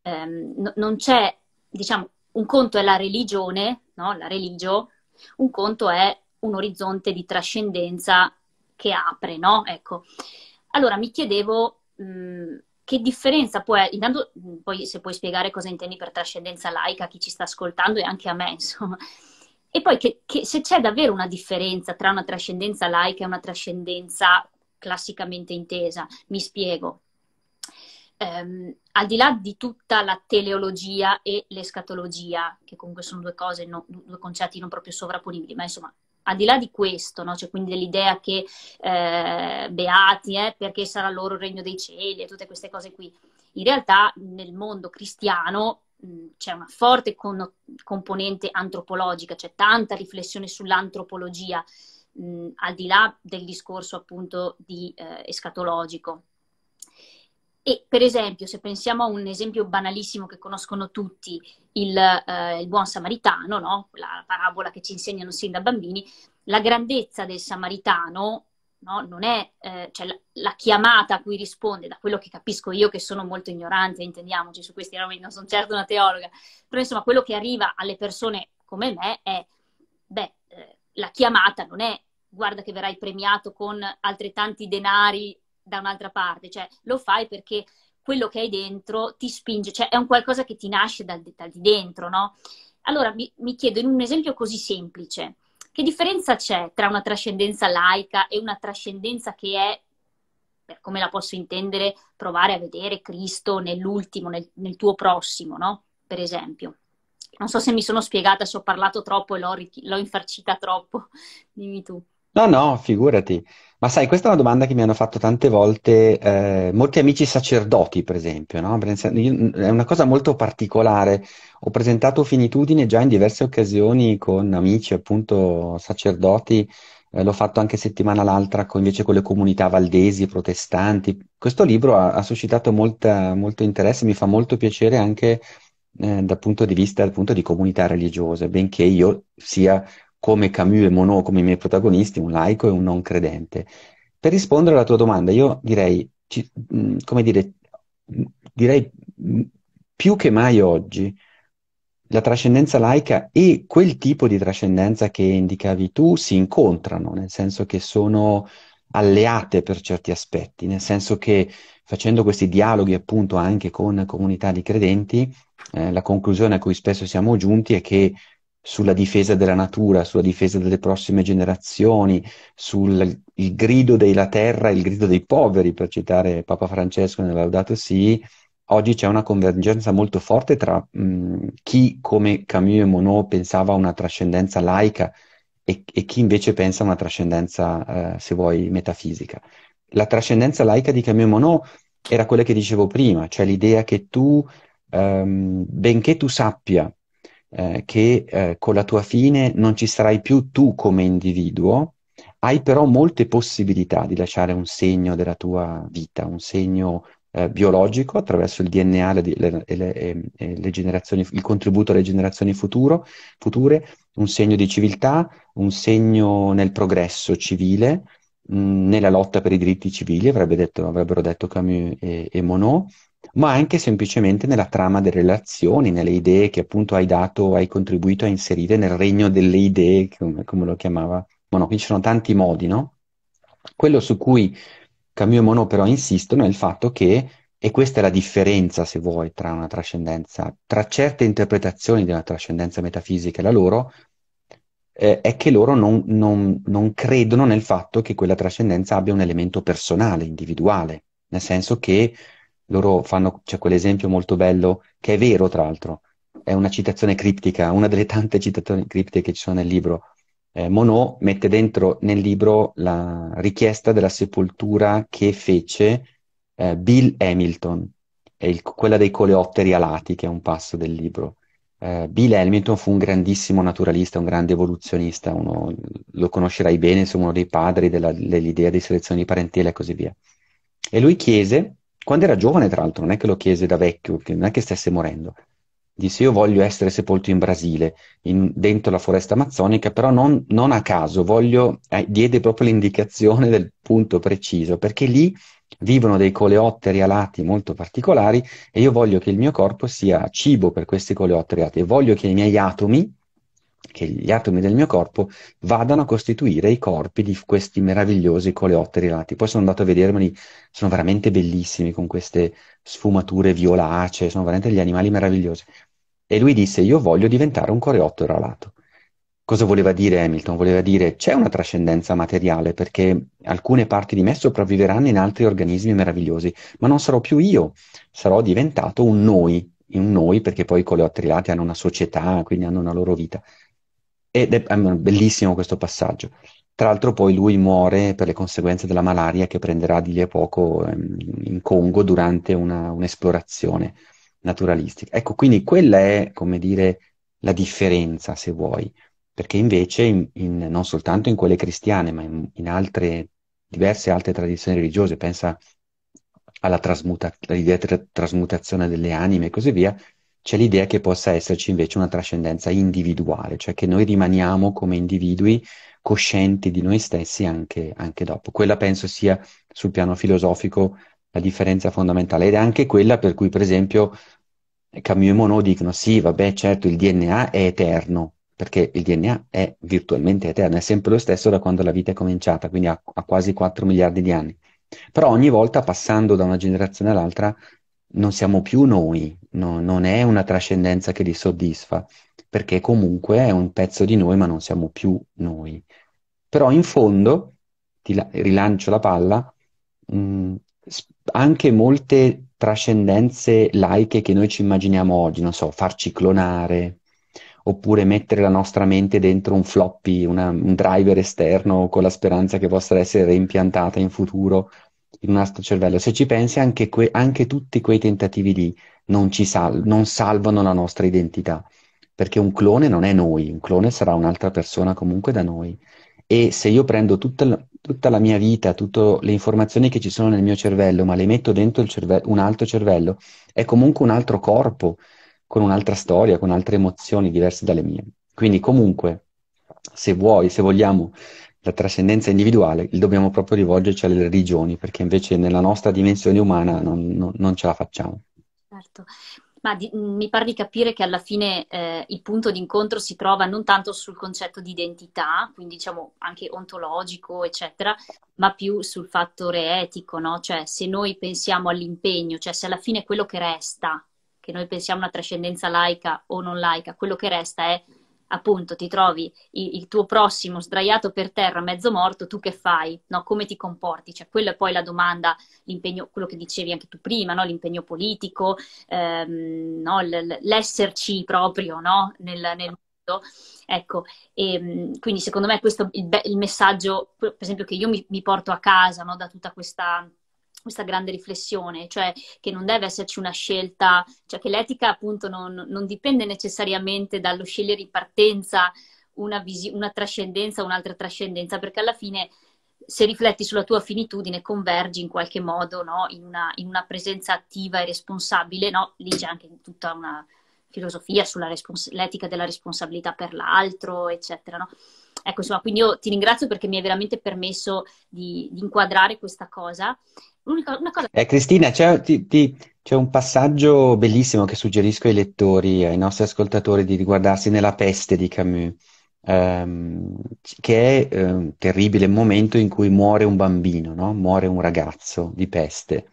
Speaker 1: ehm, no, non c'è, diciamo, un conto è la religione, no? la religio, un conto è un orizzonte di trascendenza che apre, no? Ecco. Allora mi chiedevo... Mh, che differenza può intanto mm, poi se puoi spiegare cosa intendi per trascendenza laica a chi ci sta ascoltando e anche a me, insomma. E poi che, che, se c'è davvero una differenza tra una trascendenza laica e una trascendenza classicamente intesa, mi spiego. Um, al di là di tutta la teleologia e l'escatologia, che comunque sono due cose, no, due concetti non proprio sovrapponibili, ma insomma al di là di questo, no? cioè, quindi dell'idea che eh, beati eh, perché sarà loro il regno dei cieli e tutte queste cose qui, in realtà nel mondo cristiano c'è una forte con- componente antropologica, c'è tanta riflessione sull'antropologia, mh, al di là del discorso appunto di, eh, escatologico. E per esempio, se pensiamo a un esempio banalissimo che conoscono tutti, il, eh, il buon samaritano, no? la parabola che ci insegnano sin da bambini, la grandezza del samaritano no? non è eh, cioè la, la, chiamata a cui risponde, da quello che capisco io, che sono molto ignorante, intendiamoci su questi argomenti, non sono certo una teologa, però insomma quello che arriva alle persone come me è, beh, eh, la chiamata non è guarda che verrai premiato con altrettanti denari da un'altra parte, cioè lo fai perché quello che hai dentro ti spinge, cioè è un qualcosa che ti nasce dal, dal di dentro, no? Allora mi, mi chiedo, in un esempio così semplice, che differenza c'è tra una trascendenza laica e una trascendenza che è per come la posso intendere, provare a vedere Cristo nell'ultimo, nel, nel, tuo prossimo, no? Per esempio. Non so se mi sono spiegata, se ho parlato troppo e l'ho, l'ho infarcita troppo, dimmi tu.
Speaker 2: No, no, figurati. Ma sai, questa è una domanda che mi hanno fatto tante volte eh, molti amici sacerdoti, per esempio, no? Mm, è una cosa molto particolare. Ho presentato Finitudine già in diverse occasioni con amici, appunto, sacerdoti. Eh, l'ho fatto anche settimana l'altra con, invece con le comunità valdesi, protestanti. Questo libro ha, ha suscitato molta- molto interesse, mi fa molto piacere anche eh, dal punto di vista appunto, di comunità religiose, benché io sia come Camus e Monod, come i miei protagonisti, un laico e un non credente. Per rispondere alla tua domanda, io direi, ci, mm, come dire, mm, direi mm, più che mai oggi la trascendenza laica e quel tipo di trascendenza che indicavi tu si incontrano, nel senso che sono alleate per certi aspetti, nel senso che facendo questi dialoghi appunto anche con comunità di credenti, eh, la conclusione a cui spesso siamo giunti è che sulla difesa della natura, sulla difesa delle prossime generazioni, sul grido della terra, il grido dei poveri, per citare Papa Francesco nel Laudato Si, oggi c'è una convergenza molto forte tra mh, chi come Camus e Monod pensava a una trascendenza laica e, e, chi invece pensa a una trascendenza, eh, se vuoi, metafisica. La trascendenza laica di Camus e Monod era quella che dicevo prima, cioè l'idea che tu, ehm, benché tu sappia eh, che eh, con la tua fine non ci sarai più tu come individuo, hai però molte possibilità di lasciare un segno della tua vita, un segno eh, biologico attraverso il DNA e le, le, le, ehm, eh, le, generazioni, il contributo alle generazioni futuro, future, un segno di civiltà, un segno nel progresso civile, mh, mm, nella lotta per i diritti civili, avrebbe detto, avrebbero detto Camus e, e Monod, ma anche semplicemente nella trama delle relazioni, nelle idee che appunto hai dato, hai contribuito a inserire nel regno delle idee, come, come lo chiamava Monod. Ci sono tanti modi, no? Quello su cui Camus e Monod però insistono è il fatto che, e questa è la differenza, se vuoi, tra una trascendenza, tra certe interpretazioni della trascendenza metafisica e la loro, eh, è che loro non, non, non credono nel fatto che quella trascendenza abbia un elemento personale, individuale, nel senso che loro fanno, c'è quell'esempio molto bello, che è vero tra l'altro, è una citazione criptica, una delle tante citazioni criptiche che ci sono nel libro. Eh, Monod mette dentro nel libro la richiesta della sepoltura che fece eh, Bill Hamilton, il, quella dei coleotteri alati, che è un passo del libro. Eh, Bill Hamilton fu un grandissimo naturalista, un grande evoluzionista, uno, lo conoscerai bene, insomma, uno dei padri della, dell'idea di selezione di parentela e così via. E lui chiese quando era giovane, tra l'altro, non è che lo chiese da vecchio, non è che stesse morendo. Disse: Io voglio essere sepolto in Brasile, in, dentro la foresta amazzonica, però non, non a caso, voglio, eh, diede proprio l'indicazione del punto preciso, perché lì vivono dei coleotteri alati molto particolari e io voglio che il mio corpo sia cibo per questi coleotteri alati e voglio che i miei atomi che gli atomi del mio corpo vadano a costituire i corpi di questi meravigliosi coleotteri lati. Poi sono andato a vedermeli, sono veramente bellissimi con queste sfumature violacee, sono veramente degli animali meravigliosi. E lui disse: Io voglio diventare un coleottero alato. Cosa voleva dire Hamilton? Voleva dire c'è una trascendenza materiale perché alcune parti di me sopravviveranno in altri organismi meravigliosi, ma non sarò più io, sarò diventato un noi, un noi perché poi i coleotteri lati hanno una società, quindi hanno una loro vita ed è, è bellissimo questo passaggio. Tra l'altro poi lui muore per le conseguenze della malaria che prenderà di lì a poco ehm, in Congo durante una, un'esplorazione naturalistica. Ecco, quindi quella è, come dire, la differenza, se vuoi, perché invece in, in, non soltanto in quelle cristiane, ma in, in altre, diverse altre tradizioni religiose, pensa alla trasmuta, all'idea della trasmutazione delle anime e così via, c'è l'idea che possa esserci invece una trascendenza individuale, cioè che noi rimaniamo come individui coscienti di noi stessi anche, anche dopo. Quella penso sia sul piano filosofico la differenza fondamentale ed è anche quella per cui, per esempio, Camus e Monod dicono sì, vabbè, certo, il DNA è eterno, perché il DNA è virtualmente eterno, è sempre lo stesso da quando la vita è cominciata, quindi ha, ha quasi 4 miliardi di anni. Però ogni volta, passando da una generazione all'altra, non siamo più noi, no, non è una trascendenza che li soddisfa, perché comunque è un pezzo di noi, ma non siamo più noi. Però in fondo, ti la- rilancio la palla, mh, mm, anche molte trascendenze laiche che noi ci immaginiamo oggi, non so, farci clonare, oppure mettere la nostra mente dentro un floppy, una, un driver esterno con la speranza che possa essere reimpiantata in futuro il nostro cervello. Se ci pensi, anche, que- anche tutti quei tentativi lì non, sal- non salvano la nostra identità, perché un clone non è noi, un clone sarà un'altra persona comunque da noi. E se io prendo tutta, l- tutta la mia vita, tutte le informazioni che ci sono nel mio cervello, ma le metto dentro cerve- un altro cervello, è comunque un altro corpo, con un'altra storia, con altre emozioni diverse dalle mie. Quindi comunque, se vuoi, se vogliamo la trascendenza individuale, dobbiamo proprio rivolgerci alle religioni, perché invece nella nostra dimensione umana non, non, non ce la facciamo.
Speaker 1: Certo. Ma di, mm, mi pare di capire che alla fine eh, il punto d'incontro si trova non tanto sul concetto di identità, quindi diciamo anche ontologico, eccetera, ma più sul fattore etico, no? Cioè se noi pensiamo all'impegno, cioè se alla fine quello che resta, che noi pensiamo una trascendenza laica o non laica, quello che resta è appunto ti trovi il, il, tuo prossimo sdraiato per terra, mezzo morto, tu che fai? No? Come ti comporti? Cioè, quella è poi la domanda, l'impegno, quello che dicevi anche tu prima, no? l'impegno politico, ehm, no? l'esserci proprio no? nel, nel mondo. Ecco, e, ehm, quindi secondo me questo è il, il, messaggio, per esempio, che io mi, mi porto a casa da tutta questa questa grande riflessione, cioè che non deve esserci una scelta, cioè che l'etica appunto non, non dipende necessariamente dallo scegliere in partenza una, visi- una trascendenza o un'altra trascendenza, perché alla fine se rifletti sulla tua finitudine convergi in qualche modo no? in, una, in, una, presenza attiva e responsabile, no? lì c'è anche tutta una filosofia sull'etica respons- della responsabilità per l'altro, eccetera. No? Ecco, insomma, quindi io ti ringrazio perché mi hai veramente permesso di, di inquadrare questa cosa L'unica una cosa... Eh,
Speaker 2: Cristina, c'è, ti, ti, c'è, un passaggio bellissimo che suggerisco ai lettori, ai nostri ascoltatori, di riguardarsi nella peste di Camus, ehm, che è eh, un terribile momento in cui muore un bambino, no? muore un ragazzo di peste.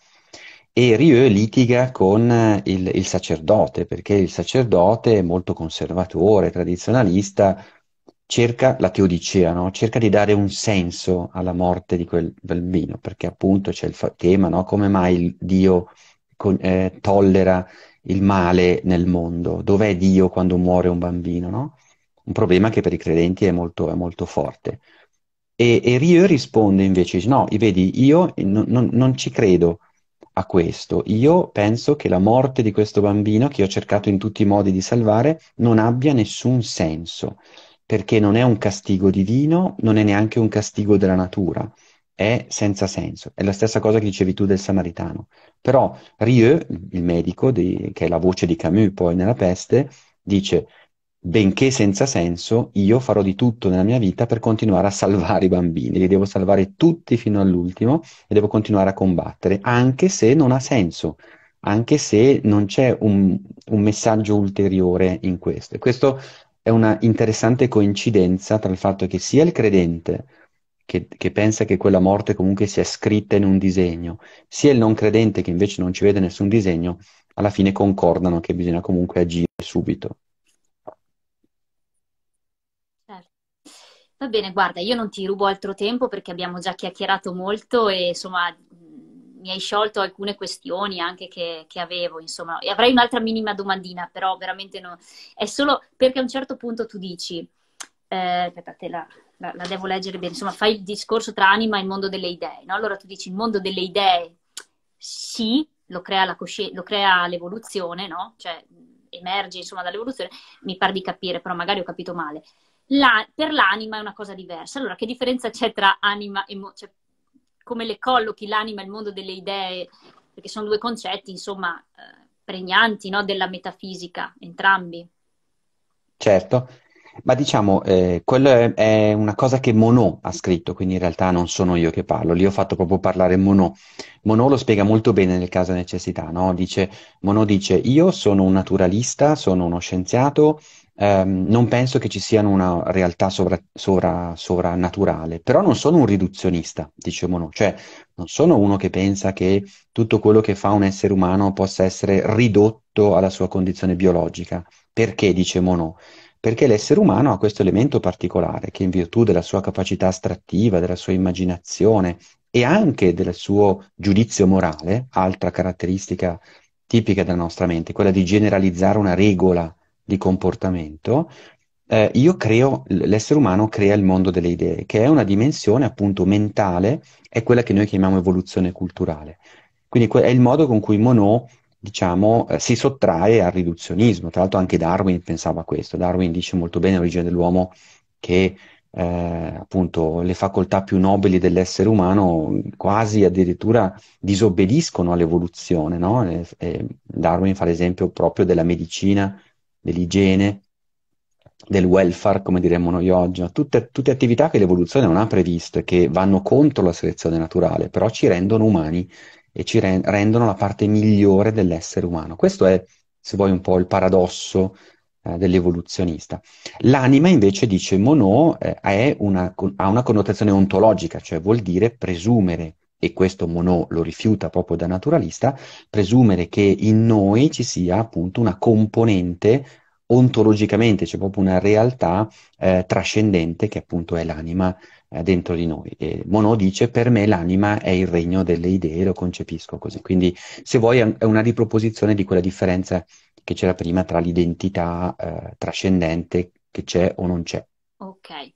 Speaker 2: E Rieu litiga con il, il sacerdote, perché il sacerdote è molto conservatore, tradizionalista, cerca la teodicea, no? cerca di dare un senso alla morte di quel bambino, perché appunto c'è il fa- tema, no? come mai Dio con- eh, tollera il male nel mondo, dov'è Dio quando muore un bambino? No? Un problema che per i credenti è molto, è molto forte. E, e Rio risponde invece, no, vedi, io non, non, non ci credo a questo, io penso che la morte di questo bambino che ho cercato in tutti i modi di salvare non abbia nessun senso perché non è un castigo divino, non è neanche un castigo della natura, è senza senso. È la stessa cosa che dicevi tu del samaritano. Però Rieu, il medico, di, che è la voce di Camus poi nella peste, dice benché senza senso, io farò di tutto nella mia vita per continuare a salvare i bambini, li devo salvare tutti fino all'ultimo e devo continuare a combattere, anche se non ha senso, anche se non c'è un, un messaggio ulteriore in questo. E questo è una interessante coincidenza tra il fatto che sia il credente che, che, pensa che quella morte comunque sia scritta in un disegno, sia il non credente che invece non ci vede nessun disegno, alla fine concordano che bisogna comunque agire subito.
Speaker 1: Certo. Va bene, guarda, io non ti rubo altro tempo perché abbiamo già chiacchierato molto e insomma mi hai sciolto alcune questioni anche che, che, avevo, insomma, e avrei un'altra minima domandina, però veramente non... È solo perché a un certo punto tu dici, eh, aspetta, te la, la, la, devo leggere bene, insomma, fai il discorso tra anima e il mondo delle idee, no? Allora tu dici, il mondo delle idee sì, lo crea, cosci- lo crea l'evoluzione, no? Cioè, emerge, insomma, dall'evoluzione, mi pare di capire, però magari ho capito male. La, per l'anima è una cosa diversa. Allora, che differenza c'è tra anima e mo- cioè, come le collochi l'anima e il mondo delle idee, perché sono due concetti, insomma, eh, pregnanti no? della metafisica, entrambi.
Speaker 2: Certo, ma diciamo, eh, quello è, è, una cosa che Monod ha scritto, quindi in realtà non sono io che parlo, lì ho fatto proprio parlare Monod. Monod lo spiega molto bene nel caso necessità, no? Dice, Monod dice, io sono un naturalista, sono uno scienziato, Um, non penso che ci siano una realtà sovra, sovra, sovrannaturale, però non sono un riduzionista, diciamo no, cioè non sono uno che pensa che tutto quello che fa un essere umano possa essere ridotto alla sua condizione biologica. Perché diciamo no? Perché l'essere umano ha questo elemento particolare che in virtù della sua capacità astrattiva, della sua immaginazione e anche del suo giudizio morale, altra caratteristica tipica della nostra mente, quella di generalizzare una regola di comportamento, eh, io creo, l'essere umano crea il mondo delle idee, che è una dimensione appunto mentale, è quella che noi chiamiamo evoluzione culturale. Quindi è il modo con cui Monod, diciamo, eh, si sottrae al riduzionismo. Tra l'altro anche Darwin pensava a questo. Darwin dice molto bene l'origine dell'uomo che eh, appunto le facoltà più nobili dell'essere umano quasi addirittura disobbediscono all'evoluzione. No? E, e Darwin fa l'esempio proprio della medicina dell'igiene, del welfare, come diremmo noi oggi, tutte, tutte, attività che l'evoluzione non ha previsto e che vanno contro la selezione naturale, però ci rendono umani e ci re- rendono la parte migliore dell'essere umano. Questo è, se vuoi, un po' il paradosso eh, dell'evoluzionista. L'anima, invece, dice Monod, eh, una, ha una connotazione ontologica, cioè vuol dire presumere e questo Monod lo rifiuta proprio da naturalista, presumere che in noi ci sia appunto una componente ontologicamente, cioè proprio una realtà eh, trascendente che appunto è l'anima eh, dentro di noi. E Monod dice per me l'anima è il regno delle idee, lo concepisco così. Quindi se vuoi è una riproposizione di quella differenza che c'era prima tra l'identità eh, trascendente che c'è o non c'è.
Speaker 1: Ok.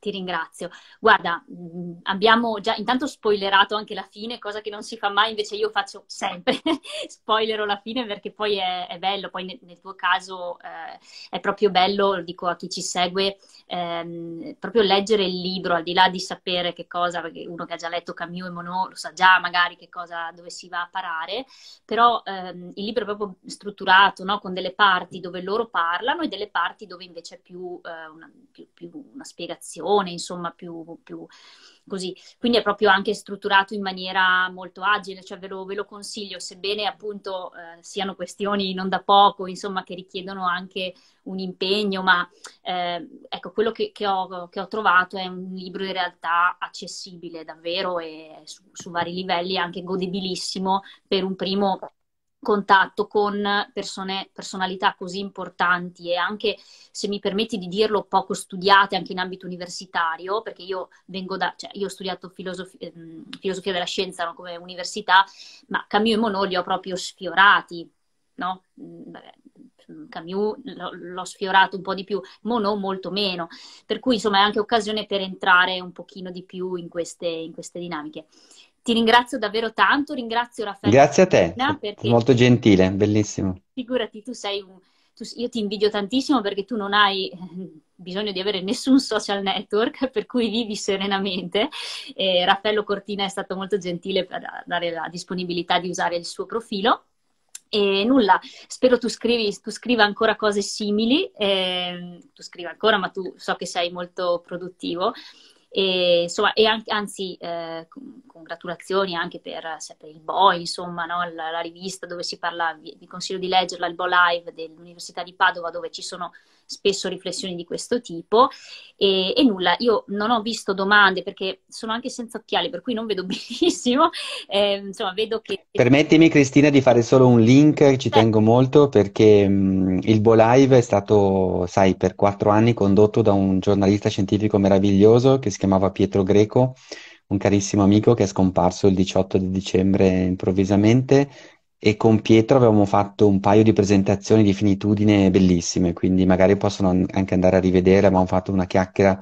Speaker 1: Ti ringrazio. Guarda, mm, abbiamo già intanto spoilerato anche la fine, cosa che non si fa mai, invece io faccio sempre, spoilero la fine perché poi è, è bello, poi nel, nel tuo caso eh, è proprio bello, lo dico a chi ci segue, ehm, proprio leggere il libro, al di là di sapere che cosa, perché uno che ha già letto Camus e Monod lo sa già magari che cosa, dove si va a parare, però ehm, il libro è proprio strutturato, no? con delle parti dove loro parlano e delle parti dove invece è più, eh, una, più, più una spiegazione mattone, insomma, più, più così. Quindi è proprio anche strutturato in maniera molto agile, cioè ve lo, ve lo consiglio, sebbene appunto eh, siano questioni non da poco, insomma, che richiedono anche un impegno, ma eh, ecco, quello che, che, ho, che, ho, trovato è un libro in realtà accessibile davvero e su, su vari livelli anche godibilissimo per un primo contatto con persone, personalità così importanti e anche, se mi permetti di dirlo, poco studiate anche in ambito universitario, perché io vengo da, cioè io ho studiato filosofia, ehm, filosofia della scienza no, come università, ma Camus e Monod li ho proprio sfiorati, no? Mm, mm, Camus l'ho sfiorato un po' di più, Monod molto meno, per cui insomma è anche occasione per entrare un pochino di più in queste, in queste dinamiche. Ti ringrazio davvero tanto, ringrazio Raffaele. Grazie a te, perché... molto
Speaker 2: gentile, bellissimo.
Speaker 1: Figurati, tu sei un... Tu, io ti invidio tantissimo perché tu non hai eh, bisogno di avere nessun social network, per cui vivi serenamente. E Raffaello Cortina è stato molto gentile per dare la disponibilità di usare il suo profilo. E nulla, spero tu, scrivi, tu scriva ancora cose simili, eh, tu scrivi ancora, ma tu so che sei molto produttivo e, insomma, e anche, anzi, eh, congratulazioni anche per, per il BO, insomma, no? la, la, rivista dove si parla, vi, vi consiglio di leggerla, il BO Live dell'Università di Padova, dove ci sono spesso riflessioni di questo tipo. E, e, nulla, io non ho visto domande perché sono anche senza occhiali, per cui non vedo benissimo. Eh, insomma, vedo che... Permettimi,
Speaker 2: Cristina, di fare solo un link, ci sì. tengo molto, perché mh, mm, il Bo Live è stato, sai, per quattro anni condotto da un giornalista scientifico meraviglioso che si chiamava Pietro Greco, un carissimo amico che è scomparso il 18 di dicembre improvvisamente e con Pietro avevamo fatto un paio di presentazioni di finitudine bellissime, quindi magari possono anche andare a rivedere, abbiamo fatto una chiacchiera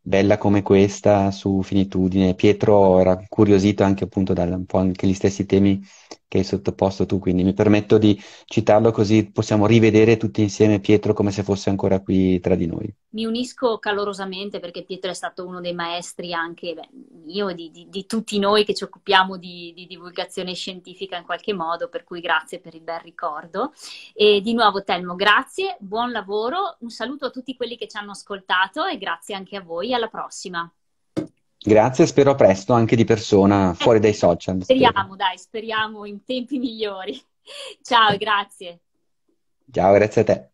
Speaker 2: bella come questa su finitudine. Pietro era curiosito anche appunto da un po' anche gli stessi temi che hai sottoposto tu, quindi mi permetto di citarlo così possiamo rivedere tutti insieme Pietro come se fosse ancora qui tra di noi.
Speaker 1: Mi unisco calorosamente perché Pietro è stato uno dei maestri anche beh, io, di, di, di, tutti noi che ci occupiamo di, di, divulgazione scientifica in qualche modo, per cui grazie per il bel ricordo. E di nuovo Telmo, grazie, buon lavoro, un saluto a tutti quelli che ci hanno ascoltato e grazie anche a voi, alla prossima.
Speaker 2: Grazie, spero presto anche di persona, eh, fuori dai social.
Speaker 1: Speriamo, spero. dai, speriamo in tempi migliori. Ciao, grazie.
Speaker 2: Ciao, grazie a te.